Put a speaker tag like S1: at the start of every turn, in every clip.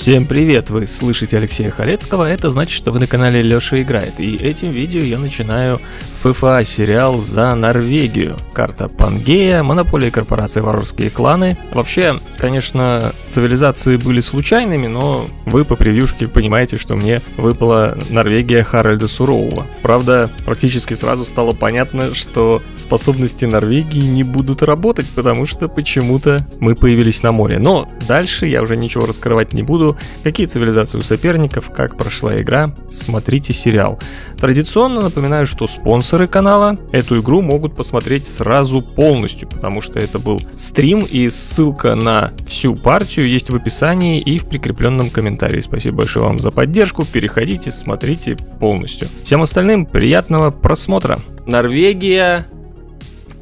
S1: Всем привет! Вы слышите Алексея Халецкого, это значит, что вы на канале Лёша Играет, и этим видео я начинаю ФФА сериал за Норвегию. Карта Пангея, Монополия, корпорации варварские кланы. Вообще, конечно, цивилизации были случайными, но вы по превьюшке понимаете, что мне выпала Норвегия Харальда Сурового. Правда, практически сразу стало понятно, что способности Норвегии не будут работать, потому что почему-то мы появились на море. Но дальше я уже ничего раскрывать не буду, какие цивилизации у соперников, как прошла игра, смотрите сериал. Традиционно напоминаю, что спонсоры канала эту игру могут посмотреть сразу полностью, потому что это был стрим и ссылка на всю партию есть в описании и в прикрепленном комментарии. Спасибо большое вам за поддержку, переходите, смотрите полностью. Всем остальным приятного просмотра. Норвегия,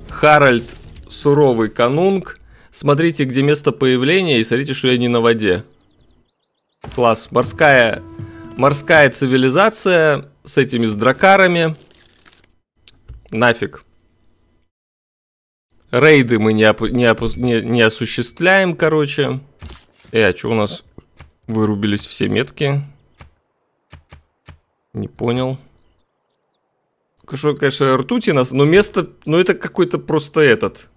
S1: Харальд Суровый Канунг. Смотрите, где место появления и смотрите, что я не на воде. Класс. Морская, морская цивилизация с этими с дракарами. Нафиг. Рейды мы не, опу- не, опу- не, не осуществляем, короче. Э, а что у нас? Вырубились все метки. Не понял. Что, конечно, ртути нас, но место... Ну, это какой-то просто этот.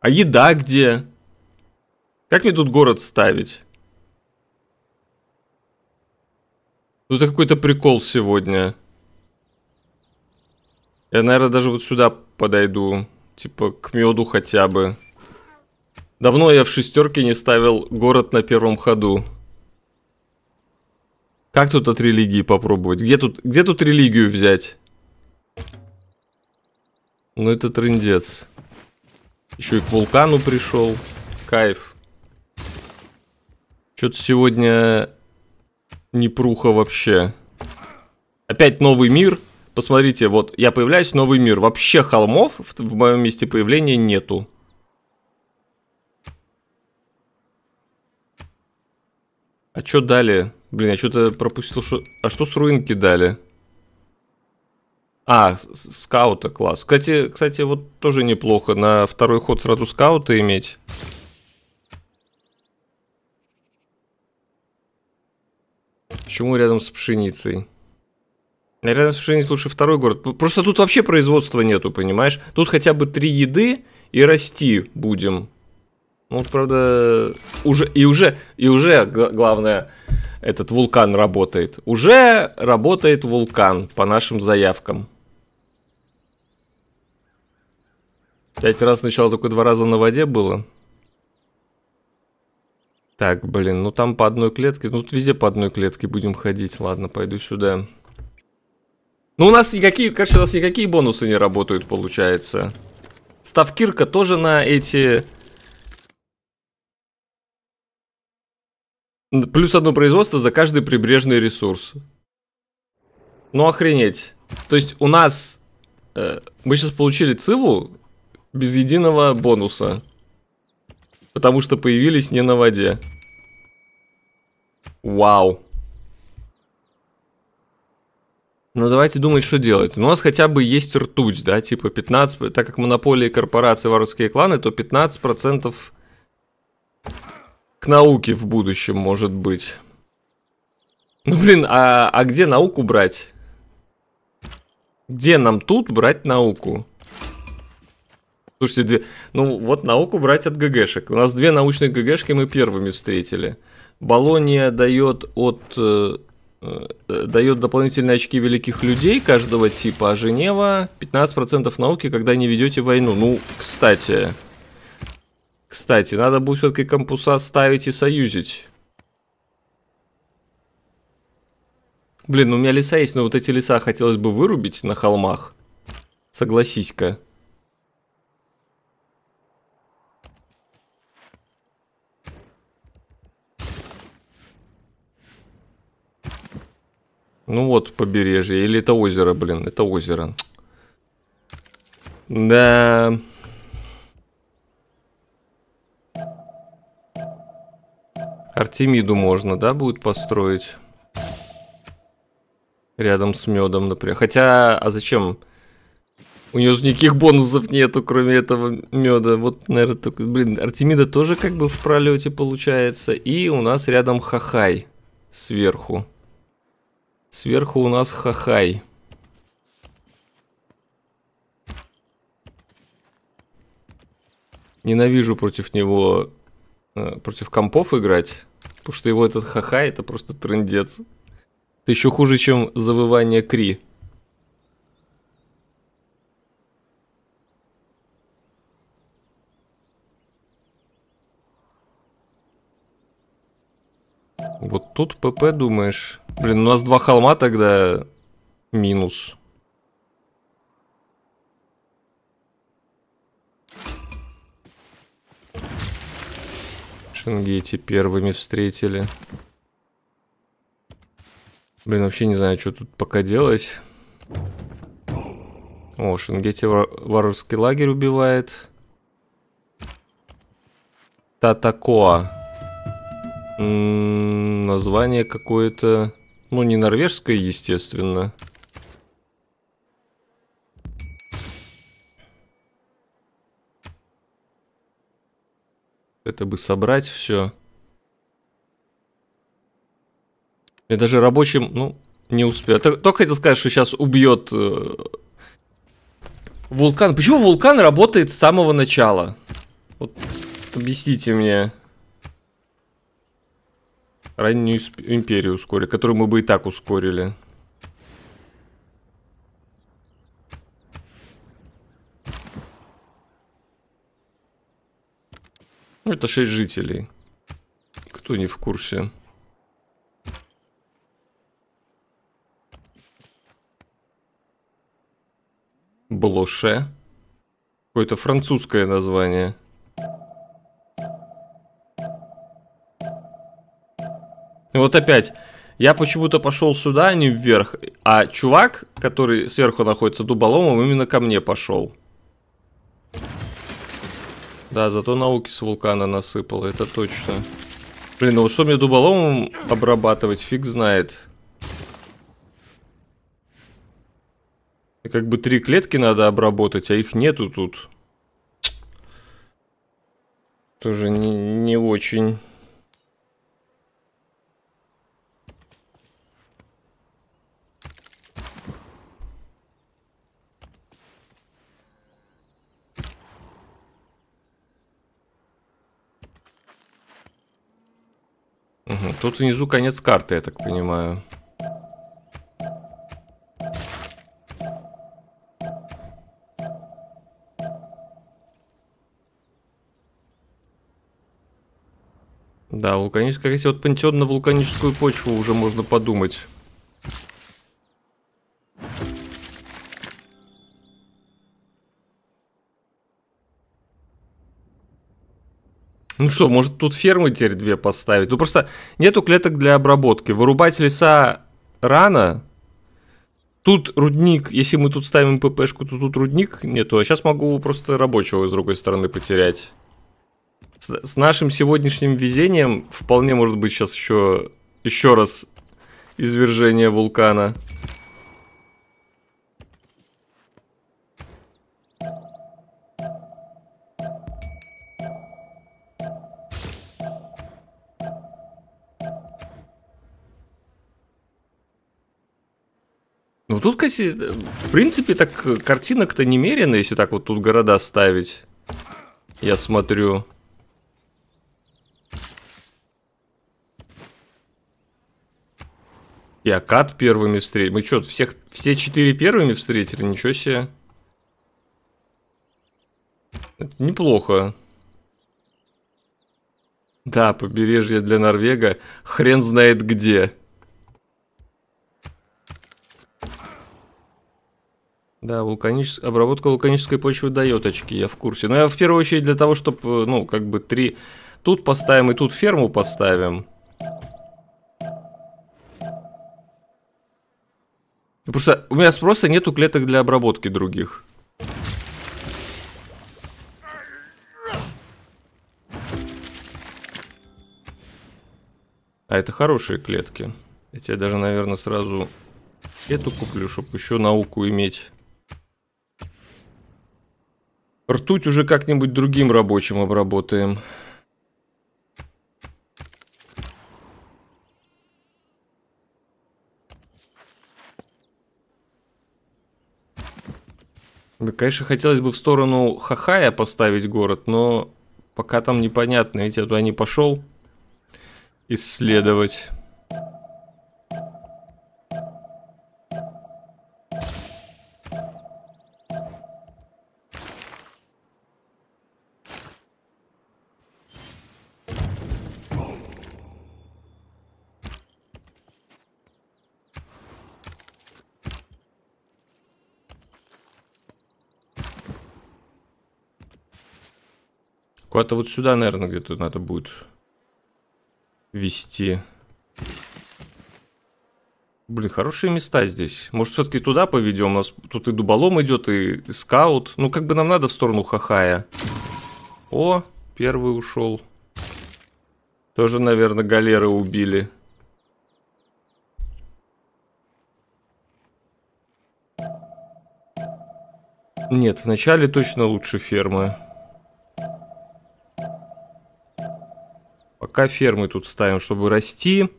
S1: А еда где? Как мне тут город ставить? Ну, тут какой-то прикол сегодня. Я, наверное, даже вот сюда подойду. Типа, к меду хотя бы. Давно я в шестерке не ставил город на первом ходу. Как тут от религии попробовать? Где тут, где тут религию взять? Ну это трендец. Еще и к вулкану пришел. Кайф. Что-то сегодня не пруха вообще. Опять новый мир. Посмотрите, вот я появляюсь, новый мир. Вообще холмов в, в моем месте появления нету. А что дали? Блин, я что-то пропустил, что... А что с руинки дали? А, скаута класс. Кстати, кстати, вот тоже неплохо на второй ход сразу скаута иметь. Почему рядом с пшеницей? Рядом с пшеницей лучше второй город. Просто тут вообще производства нету, понимаешь? Тут хотя бы три еды и расти будем. Ну, вот, правда, уже, и уже, и уже, главное, этот вулкан работает. Уже работает вулкан по нашим заявкам. Пять раз сначала только два раза на воде было. Так, блин, ну там по одной клетке. Ну тут везде по одной клетке будем ходить. Ладно, пойду сюда. Ну у нас никакие, короче, у нас никакие бонусы не работают, получается. Ставкирка тоже на эти... Плюс одно производство за каждый прибрежный ресурс. Ну охренеть. То есть у нас... Э, мы сейчас получили циву без единого бонуса. Потому что появились не на воде. Вау. Ну, давайте думать, что делать. У нас хотя бы есть ртуть, да, типа 15... Так как монополии корпорации, воровские кланы, то 15% к науке в будущем может быть. Ну, блин, а, а где науку брать? Где нам тут брать науку? Слушайте, две... ну вот науку брать от ГГшек. У нас две научные ГГшки мы первыми встретили. Болония дает от э, э, дает дополнительные очки великих людей каждого типа, а Женева 15% науки, когда не ведете войну. Ну, кстати, кстати, надо будет все-таки компуса ставить и союзить. Блин, ну, у меня леса есть, но вот эти леса хотелось бы вырубить на холмах. Согласись-ка. Ну вот, побережье. Или это озеро, блин, это озеро. Да... Артемиду можно, да, будет построить? Рядом с медом, например. Хотя, а зачем? У нее никаких бонусов нету, кроме этого меда. Вот, наверное, только... Блин, Артемида тоже как бы в пролете получается. И у нас рядом Хахай сверху. Сверху у нас хахай. Ненавижу против него, э, против компов играть, потому что его этот хахай это просто трендец. Это еще хуже, чем завывание Кри. Вот тут ПП, думаешь? Блин, у нас два холма тогда минус. Шенгети первыми встретили. Блин, вообще не знаю, что тут пока делать. О, Шенгети варварский лагерь убивает. Татакоа. М -м, название какое-то... Ну, не норвежская, естественно. Это бы собрать все. Я даже рабочим, ну, не успел. Только хотел сказать, что сейчас убьет э, вулкан. Почему вулкан работает с самого начала? Вот объясните мне раннюю империю ускорили, которую мы бы и так ускорили. Ну, это 6 жителей. Кто не в курсе? Блоше. Какое-то французское название. И вот опять. Я почему-то пошел сюда, а не вверх. А чувак, который сверху находится дуболомом, именно ко мне пошел. Да, зато науки с вулкана насыпало, это точно. Блин, ну что мне дуболомом обрабатывать, фиг знает. Как бы три клетки надо обработать, а их нету тут. Тоже не, не очень... Угу. Тут внизу конец карты, я так понимаю. Да, вулканическая, если вот пантеон на вулканическую почву уже можно подумать. Ну что, может тут фермы теперь две поставить? Ну просто нету клеток для обработки. Вырубать леса рано. Тут рудник, если мы тут ставим ППшку, то тут рудник нету. А сейчас могу просто рабочего с другой стороны потерять. С, с нашим сегодняшним везением вполне может быть сейчас еще, еще раз извержение вулкана. Ну, тут, кстати, в принципе, так э, картинок-то немерено, если так вот тут города ставить. Я смотрю. И Акад первыми встретил. Мы что, всех, все четыре первыми встретили? Ничего себе. Это неплохо. Да, побережье для Норвега хрен знает где. Да, вулканичес... обработка вулканической почвы дает очки, я в курсе. Но ну, я в первую очередь для того, чтобы, э, ну, как бы три... Тут поставим и тут ферму поставим. Просто у меня просто нету клеток для обработки других. А это хорошие клетки. Я тебе даже, наверное, сразу эту куплю, чтобы еще науку иметь. Ртуть уже как-нибудь другим рабочим обработаем. Конечно, хотелось бы в сторону Хахая поставить город, но пока там непонятно. Ведь я туда не пошел исследовать. Куда-то вот сюда, наверное, где-то надо будет вести. Блин, хорошие места здесь. Может, все-таки туда поведем? У нас тут и дуболом идет, и, скаут. Ну, как бы нам надо в сторону хахая. О, первый ушел. Тоже, наверное, галеры убили. Нет, вначале точно лучше фермы. Пока фермы тут ставим, чтобы расти.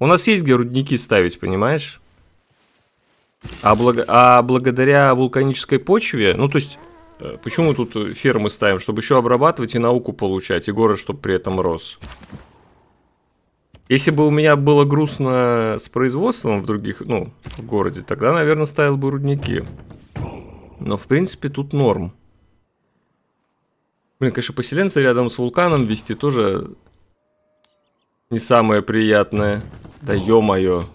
S1: У нас есть где рудники ставить, понимаешь? А, благо... а благодаря вулканической почве, ну то есть, э, почему тут э, фермы ставим? Чтобы еще обрабатывать и науку получать, и город, чтобы при этом рос. Если бы у меня было грустно с производством в других, ну, в городе, тогда, наверное, ставил бы рудники. Но, в принципе, тут норм. Блин, конечно, поселенцы рядом с вулканом вести тоже не самое приятное. Да ё-моё.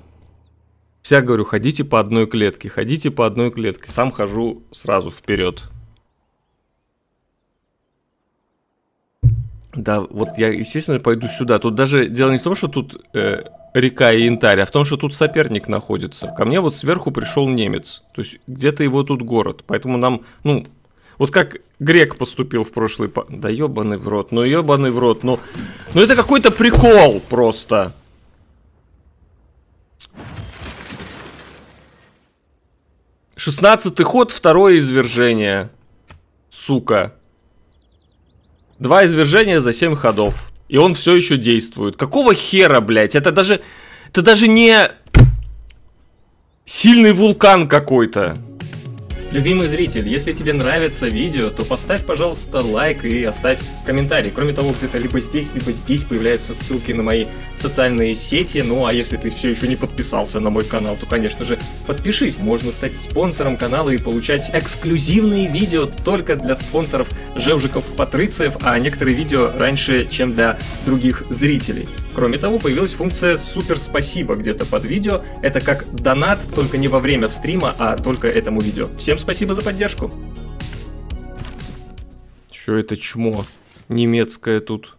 S1: Вся говорю, ходите по одной клетке, ходите по одной клетке. Сам хожу сразу вперед. Да, вот я, естественно, пойду сюда. Тут даже дело не в том, что тут э, река и янтарь, а в том, что тут соперник находится. Ко мне вот сверху пришел немец. То есть где-то его тут город. Поэтому нам, ну, вот как Грек поступил в прошлый... По... Да ебаный в рот, ну ебаный в рот, ну... Ну это какой-то прикол просто. Шестнадцатый ход, второе извержение. Сука. Два извержения за семь ходов. И он все еще действует. Какого хера, блядь? Это даже... Это даже не... Сильный вулкан какой-то. Любимый зритель, если тебе нравится видео, то поставь, пожалуйста, лайк и оставь комментарий. Кроме того, где-то либо здесь, либо здесь появляются ссылки на мои социальные сети. Ну а если ты все еще не подписался на мой канал, то, конечно же, подпишись. Можно стать спонсором канала и получать эксклюзивные видео только для спонсоров Жевжиков Патрициев, а некоторые видео раньше, чем для других зрителей. Кроме того, появилась функция «Супер спасибо» где-то под видео. Это как донат, только не во время стрима, а только этому видео. Всем спасибо за поддержку. Что это чмо немецкое тут?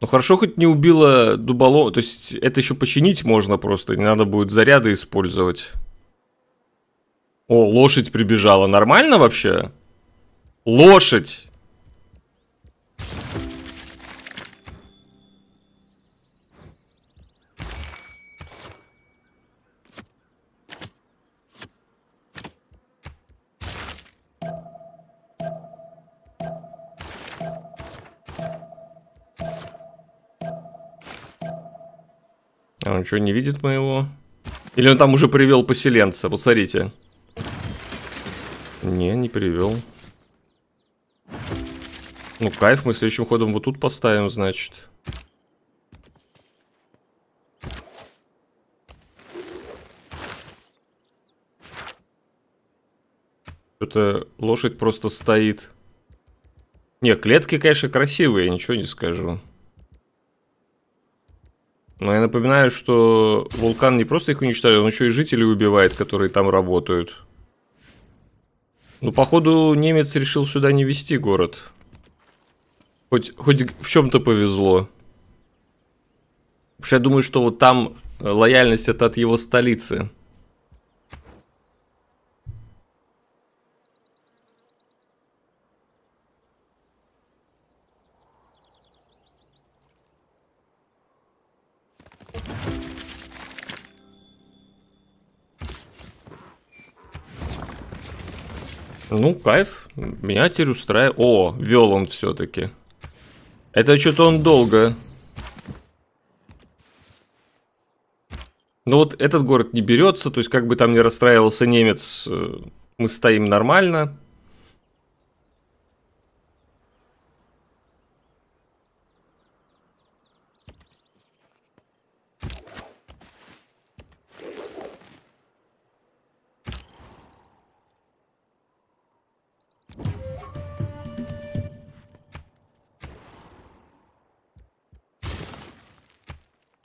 S1: Ну хорошо, хоть не убило дуболом. То есть это еще починить можно просто. Не надо будет заряды использовать. О, лошадь прибежала. Нормально вообще? Лошадь! А он что, не видит моего? Или он там уже привел поселенца? Вот смотрите. Не, не привел. Ну, кайф, мы следующим ходом вот тут поставим, значит. Что-то лошадь просто стоит. Не, клетки, конечно, красивые, ничего не скажу. Но я напоминаю, что вулкан не просто их уничтожает, он еще и жителей убивает, которые там работают. Ну, походу, немец решил сюда не вести город. Хоть, хоть в чем-то повезло. Потому что я думаю, что вот там э, лояльность это от его столицы. Ну, кайф. Меня теперь устраивает. О, вел он все-таки. Это что-то он долго. Ну вот этот город не берется, то есть как бы там не расстраивался немец, э, мы стоим нормально.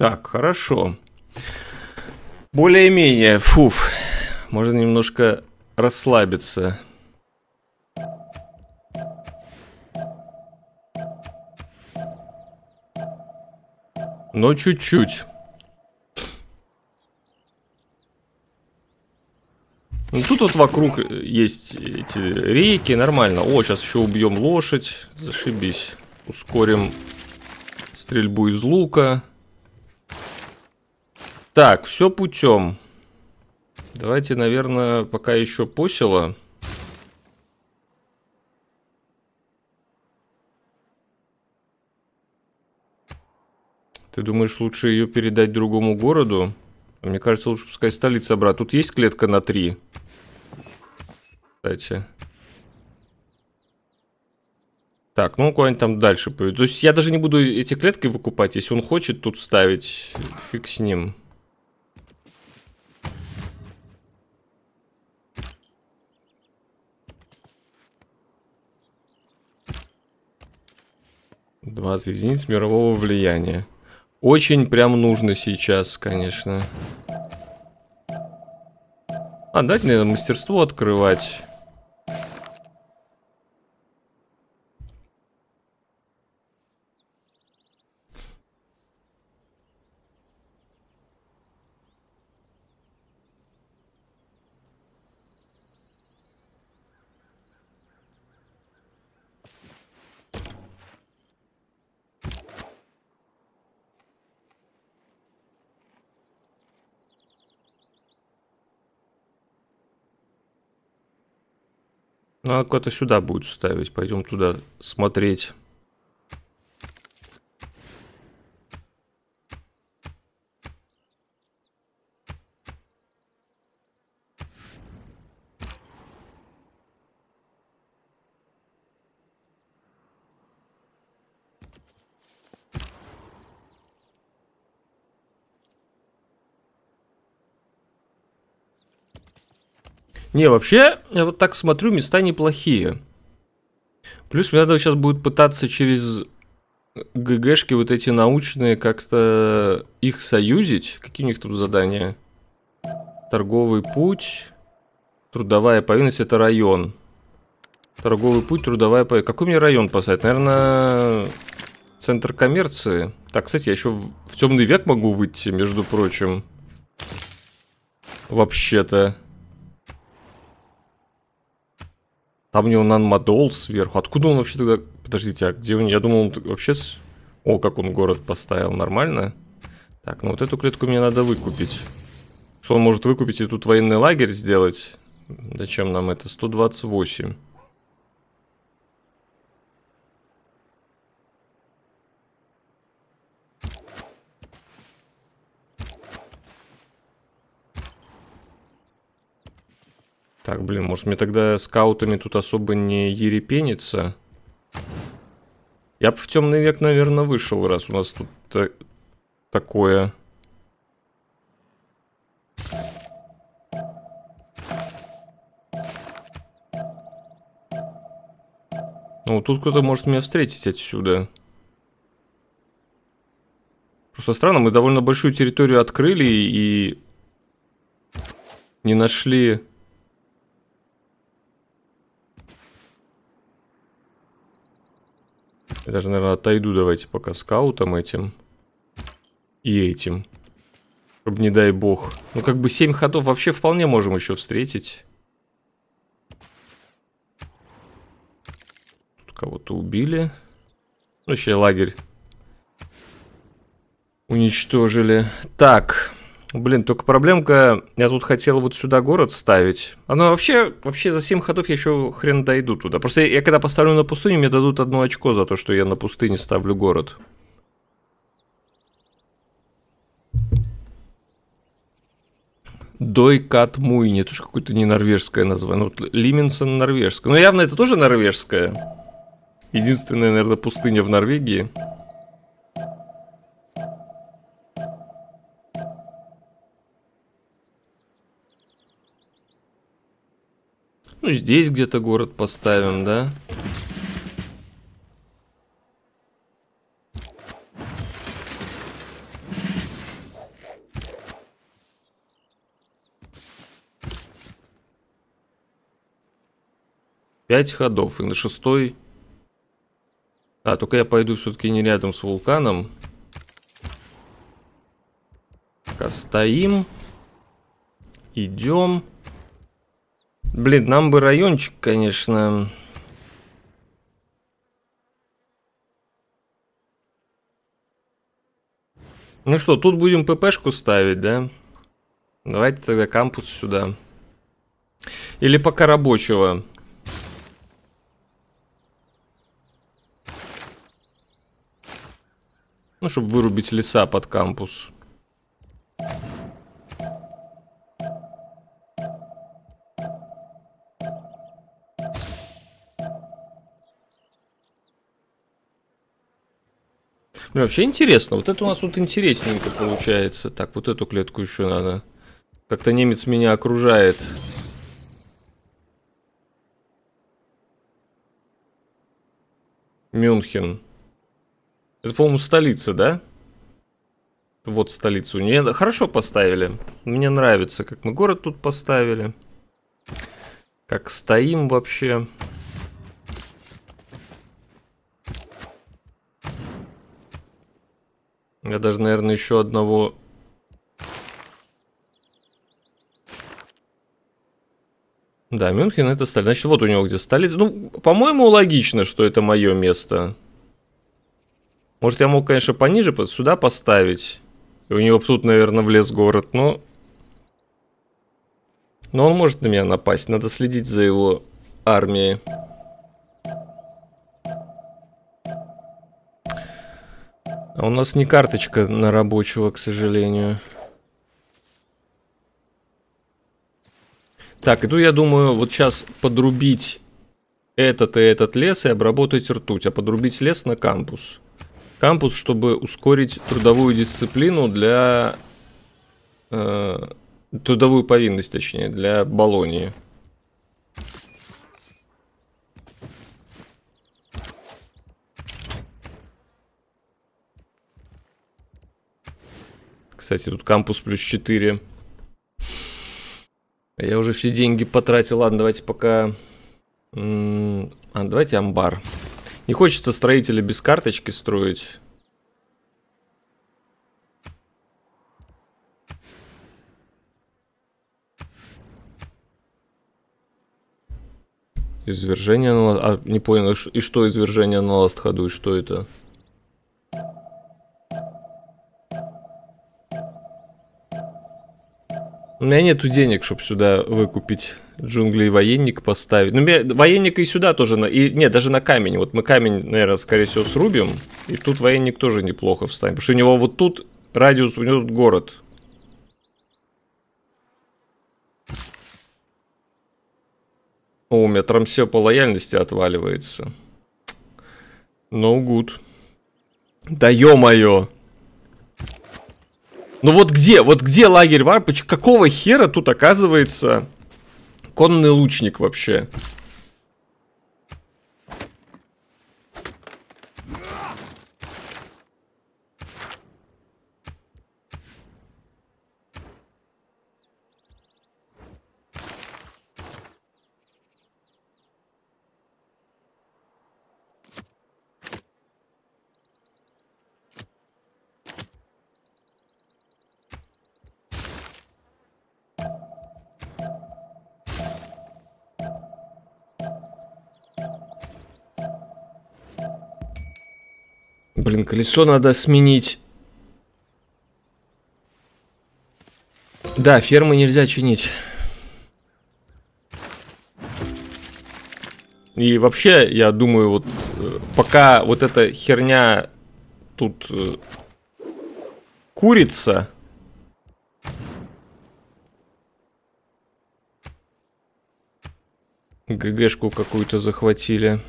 S1: Так, хорошо. Более-менее, фуф, можно немножко расслабиться. Но чуть-чуть. Ну, тут вот вокруг есть эти реки, нормально. О, сейчас еще убьем лошадь, зашибись. Ускорим стрельбу из лука. Так, все путем. Давайте, наверное, пока еще посела. Ты думаешь, лучше ее передать другому городу? Мне кажется, лучше пускай столица а брат. Тут есть клетка на три. Кстати. Так, ну куда-нибудь там дальше пойдет. То есть я даже не буду эти клетки выкупать. Если он хочет тут ставить, фиг с ним. 20 единиц мирового влияния. Очень прям нужно сейчас, конечно. А, дать, наверное, мастерство открывать. Надо куда-то сюда будет ставить. Пойдем туда смотреть. Не, вообще, я вот так смотрю, места неплохие. Плюс мне надо сейчас будет пытаться через ГГшки вот эти научные как-то их союзить. Какие у них тут задания? Торговый путь, трудовая повинность, это район. Торговый путь, трудовая повинность. Какой мне район поставить? Наверное, центр коммерции. Так, кстати, я еще в, в темный век могу выйти, между прочим. Вообще-то. Там у него нанмодол сверху. Откуда он вообще тогда... Подождите, а где он? Я думал, он вообще... О, как он город поставил. Нормально. Так, ну вот эту клетку мне надо выкупить. Что он может выкупить и тут военный лагерь сделать? Зачем нам это? 128. Так, блин, может мне тогда скаутами тут особо не ерепениться? Я бы в темный век, наверное, вышел, раз у нас тут та такое. Ну, тут кто-то может меня встретить отсюда. Просто странно, мы довольно большую территорию открыли и не нашли Я даже, наверное, отойду давайте пока скаутом этим. И этим. Чтобы не дай бог. Ну, как бы 7 ходов вообще вполне можем еще встретить. Тут кого-то убили. Ну, еще лагерь уничтожили. Так. Блин, только проблемка, я тут хотел вот сюда город ставить. Оно вообще, вообще за 7 ходов я еще хрен дойду туда. Просто я, я когда поставлю на пустыню, мне дадут одно очко за то, что я на пустыне ставлю город. Дойкат Муйни. Это же какое-то не норвежское название. Ну, Лименсон норвежское. Но ну, явно это тоже норвежское. Единственная, наверное, пустыня в Норвегии. Ну, здесь где-то город поставим, да? Пять ходов. И на шестой... А, только я пойду все-таки не рядом с вулканом. Пока стоим. Идем. Блин, нам бы райончик, конечно. Ну что, тут будем ППшку ставить, да? Давайте тогда кампус сюда. Или пока рабочего. Ну, чтобы вырубить леса под кампус. Блин, вообще интересно. Вот это у нас тут интересненько получается. Так, вот эту клетку еще надо. Как-то немец меня окружает. Мюнхен. Это, по-моему, столица, да? Вот столицу. Не, хорошо поставили. Мне нравится, как мы город тут поставили. Как стоим вообще. Вообще. Я даже, наверное, еще одного... Да, Мюнхен это столица. Значит, вот у него где столица. Ну, по-моему, логично, что это мое место. Может, я мог, конечно, пониже сюда поставить. И у него тут, наверное, влез город, но... Но он может на меня напасть. Надо следить за его армией. А у нас не карточка на рабочего, к сожалению. Так, иду, я думаю, вот сейчас подрубить этот и этот лес и обработать ртуть, а подрубить лес на кампус. Кампус, чтобы ускорить трудовую дисциплину для... Э, трудовую повинность, точнее, для Болонии. Кстати, тут кампус плюс 4. Я уже все деньги потратил. Ладно, давайте пока... А, давайте амбар. Не хочется строителя без карточки строить. Извержение на... А, не понял, и что извержение на ласт ходу, и что это? У меня нету денег, чтобы сюда выкупить джунгли и военник поставить. Ну, меня, военника и сюда тоже, на, и, нет, даже на камень. Вот мы камень, наверное, скорее всего, срубим. И тут военник тоже неплохо встанет. Потому что у него вот тут радиус, у него тут город. О, у меня там все по лояльности отваливается. No good. Да ё-моё! Ну вот где, вот где лагерь варпач? Какого хера тут оказывается конный лучник вообще? лицо надо сменить. Да, фермы нельзя чинить. И вообще, я думаю, вот э, пока вот эта херня тут э, курица. ГГшку какую-то захватили.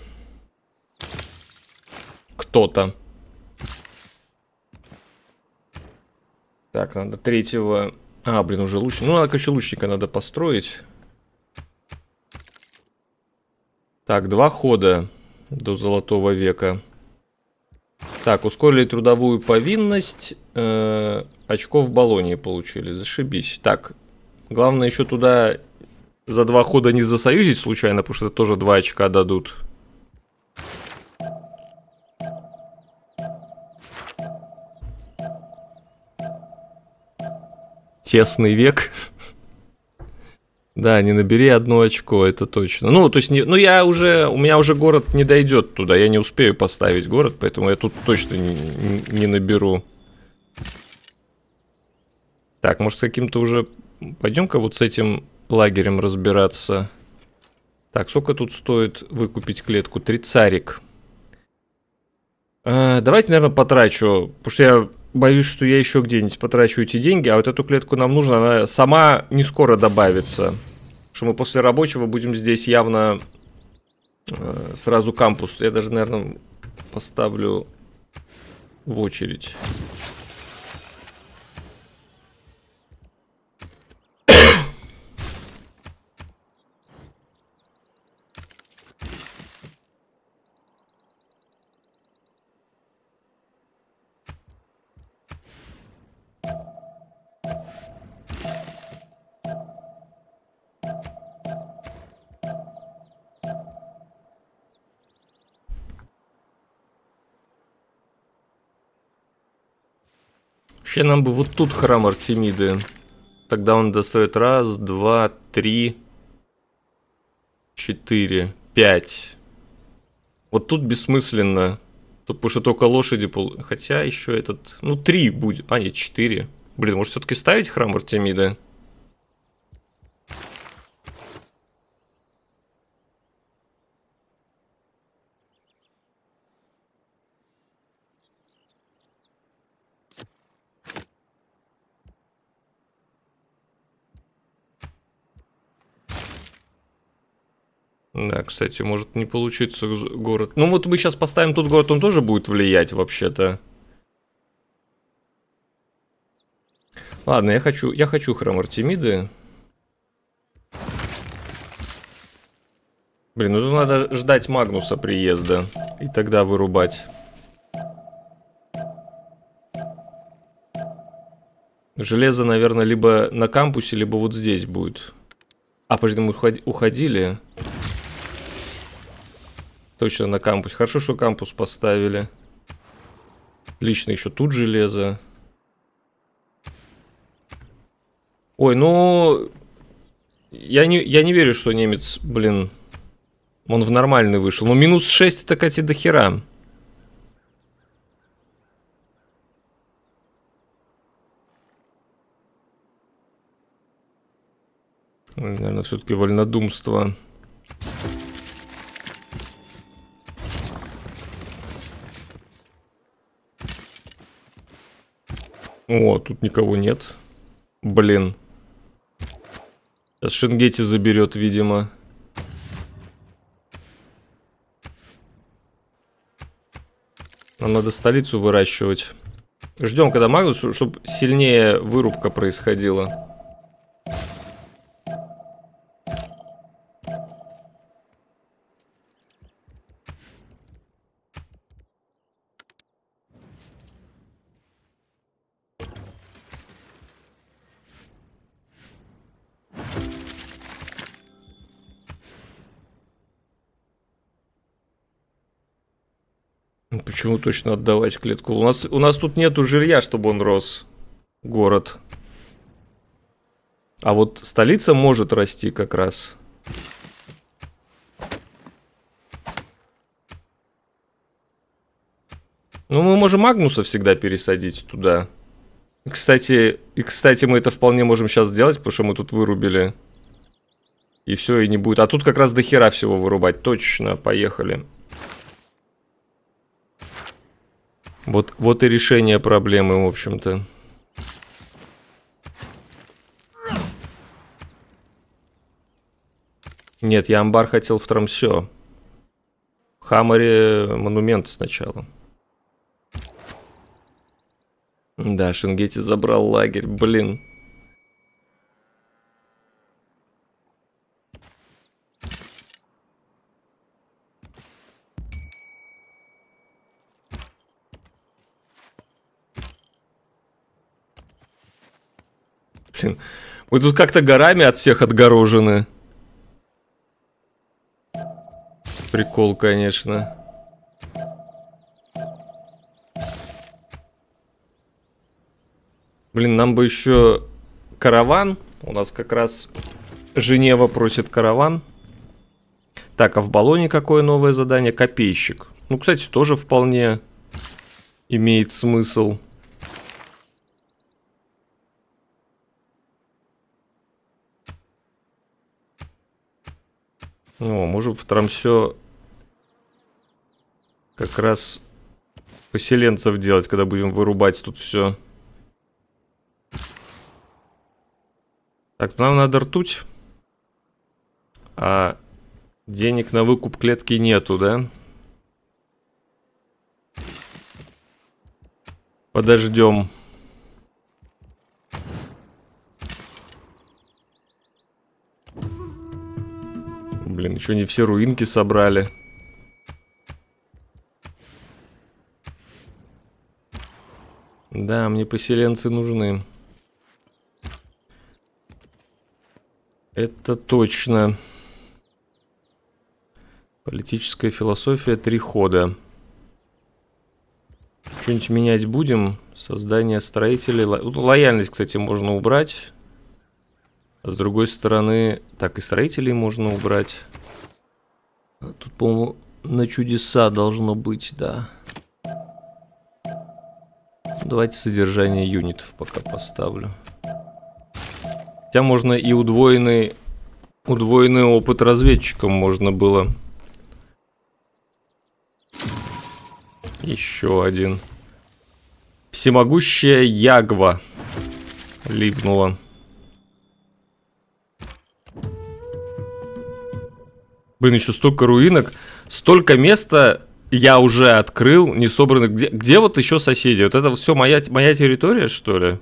S1: Кто-то. Так, надо третьего... А, блин, уже лучник. Ну, надо, короче, лучника надо построить. Так, два хода до золотого века. Так, ускорили трудовую повинность. Э, очков в баллоне получили. Зашибись. Так, главное еще туда за два хода не засоюзить случайно, потому что это тоже два очка дадут. тесный век. Да, не набери одно очко, это точно. Ну, то есть, не, ну я уже, у меня уже город не дойдет туда, я не успею поставить город, поэтому я тут точно не, не наберу. Так, может каким-то уже... Пойдем-ка вот с этим лагерем разбираться. Так, сколько тут стоит выкупить клетку? Три царик. Э, давайте, наверное, потрачу, потому что я боюсь, что я еще где-нибудь потрачу эти деньги, а вот эту клетку нам нужно, она сама не скоро добавится. Что мы после рабочего будем здесь явно э, сразу кампус. Я даже, наверное, поставлю в очередь. Вообще нам бы вот тут храм Артемиды. Тогда он достроит раз, два, три, четыре, пять. Вот тут бессмысленно. Тут, потому что только лошади... Пол... Хотя еще этот... Ну, три будет. А, нет, четыре. Блин, может все-таки ставить храм Артемиды? Да, кстати, может не получиться город. Ну вот мы сейчас поставим тут город, он тоже будет влиять вообще-то. Ладно, я хочу, я хочу храм Артемиды. Блин, ну тут надо ждать Магнуса приезда и тогда вырубать. Железо, наверное, либо на кампусе, либо вот здесь будет. А, подожди, мы уходи уходили. Точно на кампус. Хорошо, что кампус поставили. Лично еще тут железо. Ой, ну... Я не, я не верю, что немец, блин, он в нормальный вышел. Ну, минус 6 это, кстати, до хера. Наверное, все-таки вольнодумство. О, тут никого нет. Блин. Сейчас Шенгети заберет, видимо. Нам надо столицу выращивать. Ждем, когда Магнус, чтобы сильнее вырубка происходила. почему точно отдавать клетку? У нас, у нас тут нету жилья, чтобы он рос, город. А вот столица может расти как раз. Ну, мы можем Магнуса всегда пересадить туда. Кстати, и, кстати, мы это вполне можем сейчас сделать, потому что мы тут вырубили. И все, и не будет. А тут как раз до хера всего вырубать. Точно, поехали. Вот, вот и решение проблемы, в общем-то. Нет, я амбар хотел в Трамсё. В Хамаре монумент сначала. Да, Шенгети забрал лагерь, блин. блин. Мы тут как-то горами от всех отгорожены. Прикол, конечно. Блин, нам бы еще караван. У нас как раз Женева просит караван. Так, а в баллоне какое новое задание? Копейщик. Ну, кстати, тоже вполне имеет смысл. Ну, может, в Трамсё как раз поселенцев делать, когда будем вырубать тут все. Так, нам надо ртуть. А денег на выкуп клетки нету, да? Подождем. Подождем. Блин, еще не все руинки собрали. Да, мне поселенцы нужны. Это точно. Политическая философия три хода. Что-нибудь менять будем? Создание строителей. Ло лояльность, кстати, можно убрать. С другой стороны, так и строителей можно убрать. Тут, по-моему, на чудеса должно быть, да. Давайте содержание юнитов пока поставлю. Хотя можно и удвоенный, удвоенный опыт разведчиком можно было. Еще один. Всемогущая Ягва ливнула. Блин, еще столько руинок, столько места я уже открыл, не собраны. Где, где вот еще соседи? Вот это все моя, моя территория, что ли?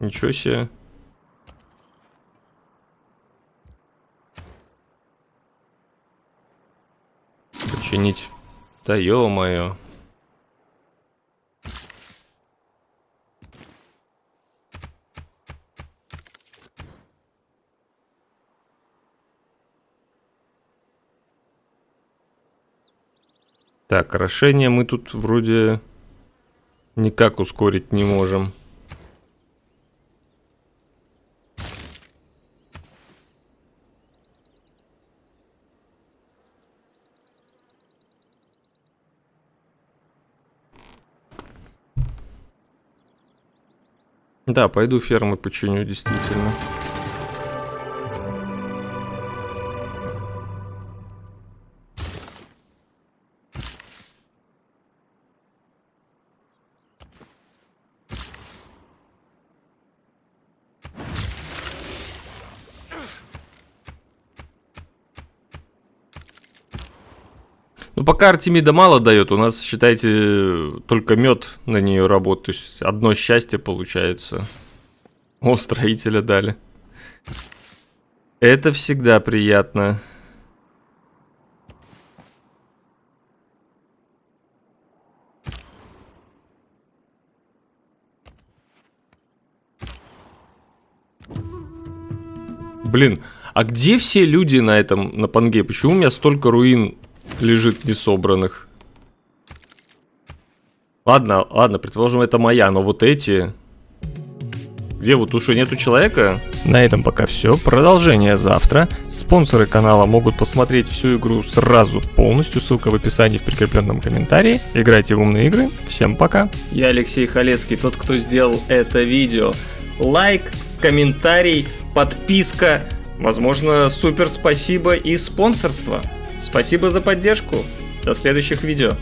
S1: Ничего себе. Починить. Да ё-моё. Так, орошение мы тут вроде никак ускорить не можем. Да, пойду ферму починю, действительно. Ну, пока Артемида мало дает, у нас, считайте, только мед на нее работает. То есть одно счастье получается. О, строителя дали. Это всегда приятно. Блин, а где все люди на этом, на Панге? Почему у меня столько руин лежит несобранных. Ладно, ладно, предположим, это моя, но вот эти... Где вот уже нету человека? На этом пока все. Продолжение завтра. Спонсоры канала могут посмотреть всю игру сразу полностью. Ссылка в описании в прикрепленном комментарии. Играйте в умные игры. Всем пока. Я Алексей Халецкий, тот, кто сделал это видео. Лайк, комментарий, подписка. Возможно, супер спасибо и спонсорство. Спасибо за поддержку. До следующих видео.